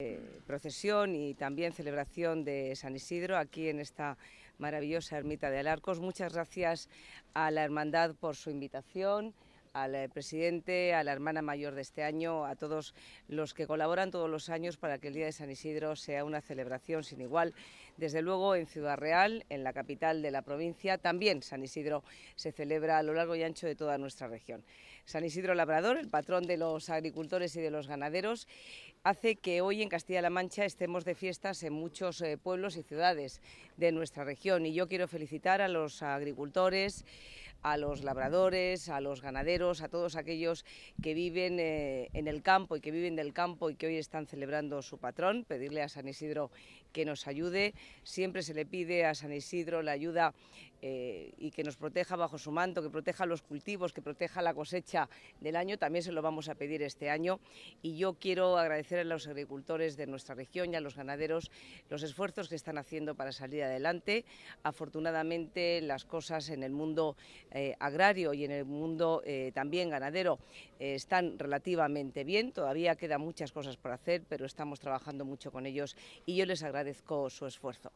Eh, procesión y también celebración de San Isidro aquí en esta maravillosa ermita de Alarcos. Muchas gracias a la Hermandad por su invitación al eh, presidente, a la hermana mayor de este año, a todos los que colaboran todos los años para que el Día de San Isidro sea una celebración sin igual. Desde luego en Ciudad Real, en la capital de la provincia, también San Isidro se celebra a lo largo y ancho de toda nuestra región. San Isidro Labrador, el patrón de los agricultores y de los ganaderos, hace que hoy en Castilla-La Mancha estemos de fiestas en muchos eh, pueblos y ciudades de nuestra región. Y yo quiero felicitar a los agricultores, a los labradores, a los ganaderos, a todos aquellos que viven eh, en el campo y que viven del campo y que hoy están celebrando su patrón, pedirle a San Isidro que nos ayude. Siempre se le pide a San Isidro la ayuda eh, y que nos proteja bajo su manto, que proteja los cultivos, que proteja la cosecha del año, también se lo vamos a pedir este año. Y yo quiero agradecer a los agricultores de nuestra región y a los ganaderos los esfuerzos que están haciendo para salir adelante. Afortunadamente las cosas en el mundo eh, agrario y en el mundo eh, también ganadero están relativamente bien. Todavía quedan muchas cosas por hacer, pero estamos trabajando mucho con ellos y yo les agradezco su esfuerzo.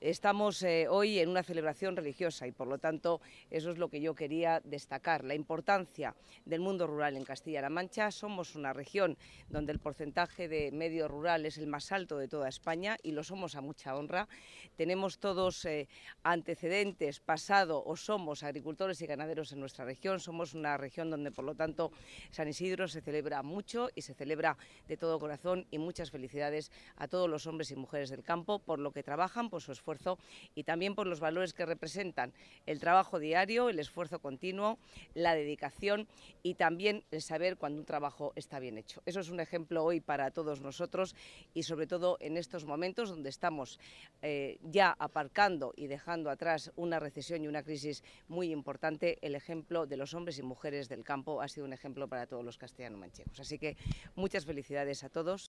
Estamos eh, hoy en una celebración religiosa y por lo tanto eso es lo que yo quería destacar, la importancia del mundo rural en Castilla-La Mancha. Somos una región donde el porcentaje de medio rural es el más alto de toda España y lo somos a mucha honra. Tenemos todos eh, antecedentes, pasado o somos agricultores y ganaderos en nuestra región. Somos una región donde por lo tanto San Isidro se celebra mucho y se celebra de todo corazón y muchas felicidades a todos los hombres y mujeres del campo por lo que trabajan, por su esfuerzo y también por los valores que representan el trabajo diario, el esfuerzo continuo, la dedicación y también el saber cuando un trabajo está bien hecho. Eso es un ejemplo hoy para todos nosotros y sobre todo en estos momentos donde estamos eh, ya aparcando y dejando atrás una recesión y una crisis muy importante, el ejemplo de los hombres y mujeres del campo ha sido un ejemplo para todos los castellano-manchegos. Así que muchas felicidades a todos.